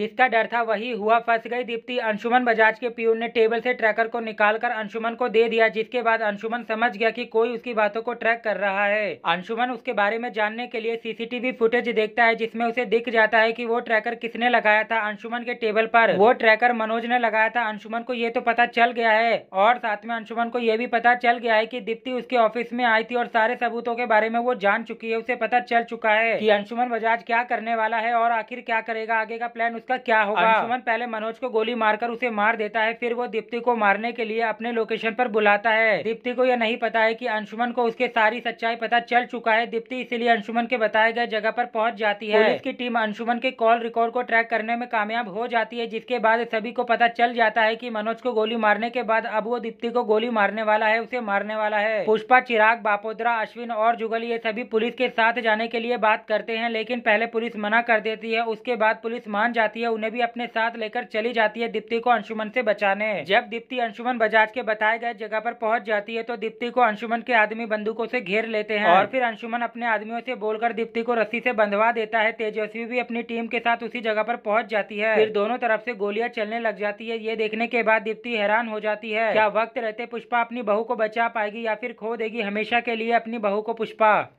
जिसका डर था वही हुआ फंस गई दीप्ति अंशुमन बजाज के पीओ ने टेबल से ट्रैकर को निकालकर अंशुमन को दे दिया जिसके बाद अंशुमन समझ गया कि कोई उसकी बातों को ट्रैक कर रहा है अंशुमन उसके बारे में जानने के लिए सीसीटीवी फुटेज देखता है जिसमें उसे दिख जाता है कि वो ट्रैकर किसने लगाया था अंशुमन के टेबल पर वो ट्रैकर मनोज ने लगाया था अंशुमन को ये तो पता चल गया है और साथ में अंशुमन को ये भी पता चल गया है की दीप्ति उसके ऑफिस में आई थी और सारे सबूतों के बारे में वो जान चुकी है उसे पता चल चुका है की अंशुमन बजाज क्या करने वाला है और आखिर क्या करेगा आगे का प्लान इसका क्या होगा अंशुमन पहले मनोज को गोली मारकर उसे मार देता है फिर वो दीप्ति को मारने के लिए अपने लोकेशन पर बुलाता है दीप्ति को यह नहीं पता है कि अंशुमन को उसके सारी सच्चाई पता चल चुका है दीप्ति इसीलिए अंशुमन के बताए गए जगह पर पहुंच जाती है पुलिस की टीम अंशुमन के कॉल रिकॉर्ड को ट्रैक करने में कामयाब हो जाती है जिसके बाद सभी को पता चल जाता है की मनोज को गोली मारने के बाद अब वो दीप्ति को गोली मारने वाला है उसे मारने वाला है पुष्पा चिराग बापोद्रा अश्विन और जुगल ये सभी पुलिस के साथ जाने के लिए बात करते हैं लेकिन पहले पुलिस मना कर देती है उसके बाद पुलिस मान जाती जाती है उन्हें भी अपने साथ लेकर चली जाती है दीप्ति को अंशुमन से बचाने जब दीप्ति अंशुमन बजाज के बताए गए जगह पर पहुंच जाती है तो दीप्ति को अंशुमन के आदमी बंदूकों से घेर लेते हैं और फिर अंशुमन अपने आदमियों से बोलकर दीप्ति को रस्सी से बंधवा देता है तेजस्वी भी अपनी टीम के साथ उसी जगह पर पहुंच जाती है फिर दोनों तरफ से गोलियां चलने लग जाती है ये देखने के बाद दीप्ति हैरान हो जाती है क्या वक्त रहते पुष्पा अपनी बहू को बचा पाएगी या फिर खो देगी हमेशा के लिए अपनी बहू को पुष्पा